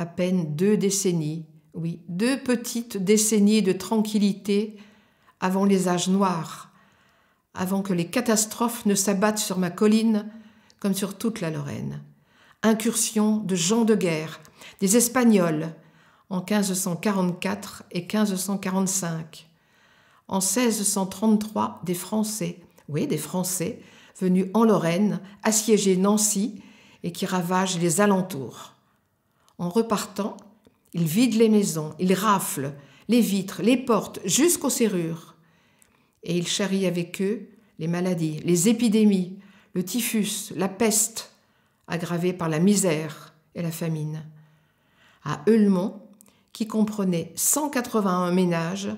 à peine deux décennies, oui, deux petites décennies de tranquillité avant les âges noirs, avant que les catastrophes ne s'abattent sur ma colline comme sur toute la Lorraine. Incursion de gens de guerre, des Espagnols, en 1544 et 1545. En 1633, des Français, oui, des Français, venus en Lorraine, assiéger Nancy et qui ravagent les alentours. En repartant, il vide les maisons, il rafle les vitres, les portes, jusqu'aux serrures. Et il charrie avec eux les maladies, les épidémies, le typhus, la peste, aggravée par la misère et la famine. À Eulmont, qui comprenait 181 ménages,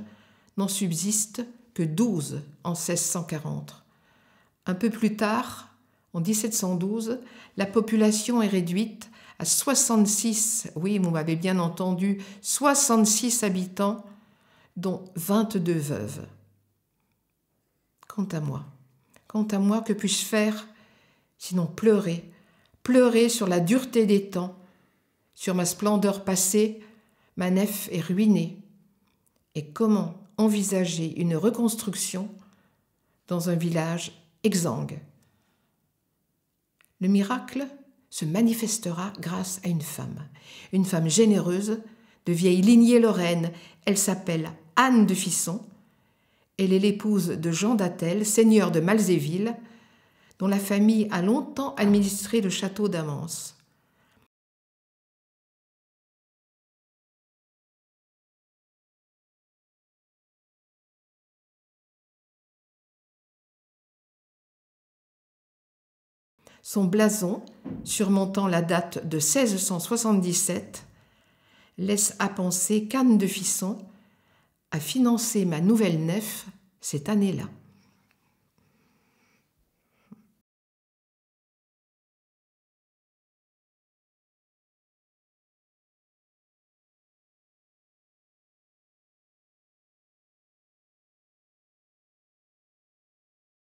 n'en subsiste que 12 en 1640. Un peu plus tard, en 1712, la population est réduite 66, oui, vous m'avez bien entendu, 66 habitants, dont 22 veuves. Quant à moi, quant à moi, que puis-je faire sinon pleurer, pleurer sur la dureté des temps, sur ma splendeur passée, ma nef est ruinée. Et comment envisager une reconstruction dans un village exsangue Le miracle se manifestera grâce à une femme, une femme généreuse, de vieille lignée lorraine. Elle s'appelle Anne de Fisson. Elle est l'épouse de Jean d'Attel, seigneur de Malzéville, dont la famille a longtemps administré le château d'Amance. Son blason, surmontant la date de 1677, laisse à penser qu'Anne de Fisson a financé ma nouvelle nef cette année-là.